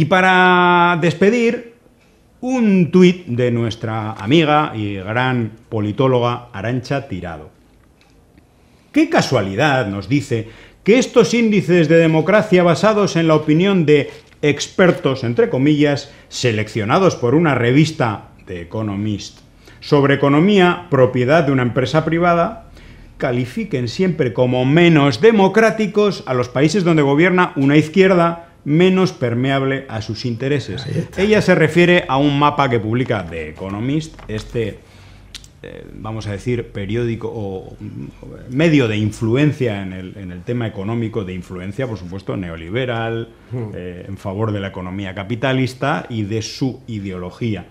Y para despedir, un tuit de nuestra amiga y gran politóloga Arancha Tirado. Qué casualidad nos dice que estos índices de democracia basados en la opinión de expertos, entre comillas, seleccionados por una revista de Economist sobre economía propiedad de una empresa privada, califiquen siempre como menos democráticos a los países donde gobierna una izquierda menos permeable a sus intereses. Ella se refiere a un mapa que publica The Economist, este, eh, vamos a decir, periódico o, medio de influencia en el, tema económico, de influencia, por supuesto, neoliberal, hmm. eh, en favor de la economía capitalista y de su ideología.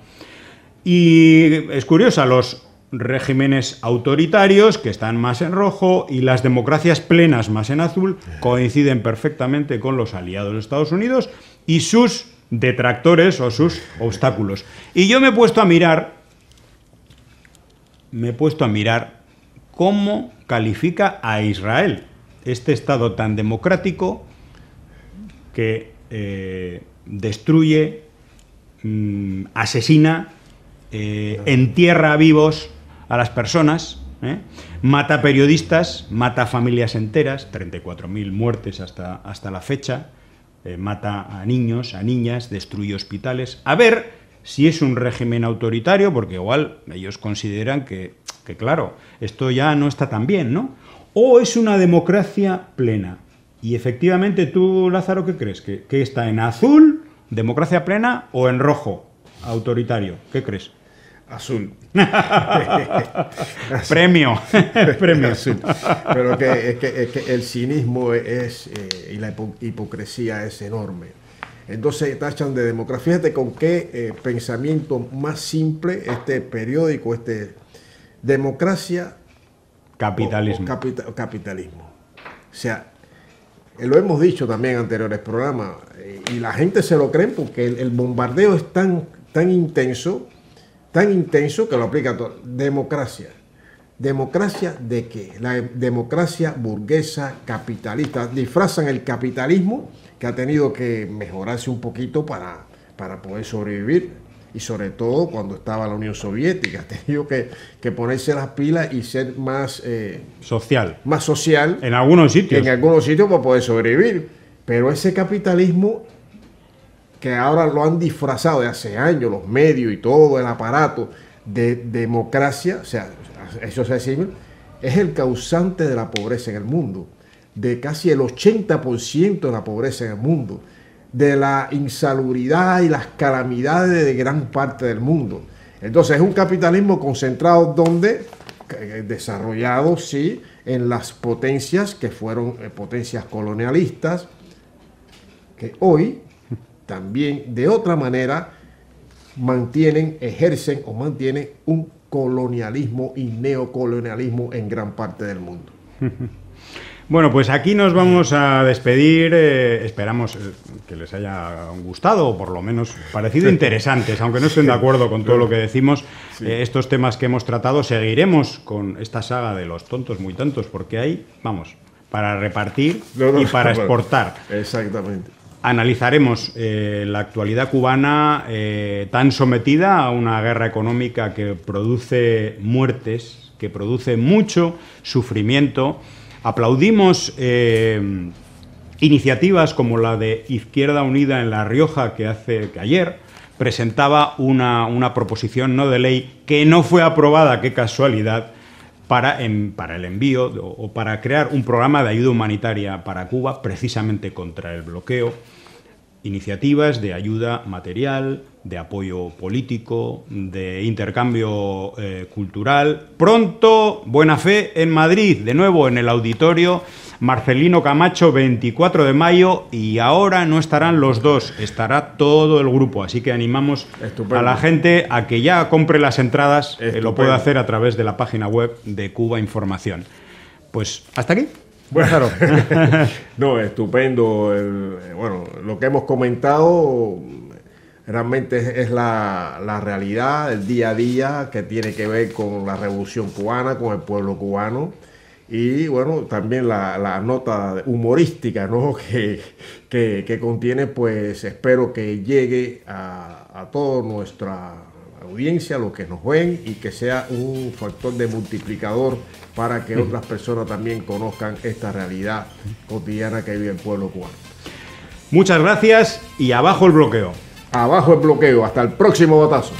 Y es curiosa, los regímenes autoritarios, que están más en rojo, y las democracias plenas más en azul, coinciden perfectamente con los aliados de Estados Unidos y sus detractores o sus obstáculos. Y yo me he puesto a mirar, me he puesto a mirar cómo califica a Israel, este Estado tan democrático que eh, destruye, mm, asesina, eh, entierra vivos a las personas, ¿eh? mata periodistas, mata familias enteras, 34.000 muertes hasta, hasta la fecha, eh, mata a niños, a niñas, destruye hospitales. A ver si es un régimen autoritario, porque igual ellos consideran que, claro, esto ya no está tan bien, ¿no? O es una democracia plena. Y efectivamente, tú, Lázaro, ¿qué crees? ¿Que, que está en azul, democracia plena, o en rojo, autoritario? ¿Qué crees? azul. Premio. Premio. Pero que, es que, el cinismo es, eh, y la hipocresía es enorme. Entonces tachan de democracia. Fíjate con qué eh, pensamiento más simple este periódico, este democracia. Capitalismo. capitalismo. O sea, eh, lo hemos dicho también en anteriores programas, y la gente se lo cree porque el, el bombardeo es tan, tan intenso tan intenso que lo aplica todo. Democracia. ¿Democracia de qué? La democracia burguesa capitalista. Disfrazan el capitalismo que ha tenido que mejorarse un poquito para, para poder sobrevivir. Y sobre todo cuando estaba la Unión Soviética, ha tenido que, que ponerse las pilas y ser más eh, social. Más social. En algunos sitios. En algunos sitios para poder sobrevivir. Pero ese capitalismo que ahora lo han disfrazado de hace años, los medios y todo el aparato de democracia, o sea, eso se dice es el causante de la pobreza en el mundo, de casi el 80% de la pobreza en el mundo, de la insalubridad y las calamidades de gran parte del mundo. Entonces es un capitalismo concentrado donde, eh, eh, desarrollado, sí, en las potencias que fueron eh, potencias colonialistas, que hoy también de otra manera mantienen, ejercen o mantienen un colonialismo y neocolonialismo en gran parte del mundo. Bueno, pues aquí nos vamos a despedir. Eh, esperamos eh, que les haya gustado o por lo menos parecido interesantes, aunque no estén de acuerdo con todo lo que decimos. Eh, estos temas que hemos tratado seguiremos con esta saga de los tontos muy tontos, porque hay, vamos, para repartir y para exportar. Exactamente. Analizaremos eh, la actualidad cubana eh, tan sometida a una guerra económica que produce muertes, que produce mucho sufrimiento. Aplaudimos eh, iniciativas como la de Izquierda Unida en La Rioja, que hace que ayer presentaba una, una proposición no de ley que no fue aprobada, qué casualidad, para, el envío o, para crear un programa de ayuda humanitaria para Cuba precisamente contra el bloqueo. Iniciativas de ayuda material, de apoyo político, de intercambio eh, cultural. Pronto, buena fe en Madrid, de nuevo en el auditorio Marcelino Camacho, 24 de mayo, y ahora no estarán los dos, estará todo el grupo. Así que animamos a la gente a que ya compre las entradas, eh, lo puede hacer a través de la página web de Cuba Información. Pues hasta aquí. Bueno, no, estupendo. Eh, bueno, lo que hemos comentado realmente es, la, la, realidad, el día a día que tiene que ver con la revolución cubana, con el pueblo cubano y bueno, también la, nota humorística que, que, contiene, pues espero que llegue a, toda nuestra audiencia, los que nos ven y que sea un factor de multiplicador para que otras personas también conozcan esta realidad cotidiana que vive el pueblo cubano. Muchas gracias y abajo el bloqueo. Abajo el bloqueo, hasta el próximo botazo.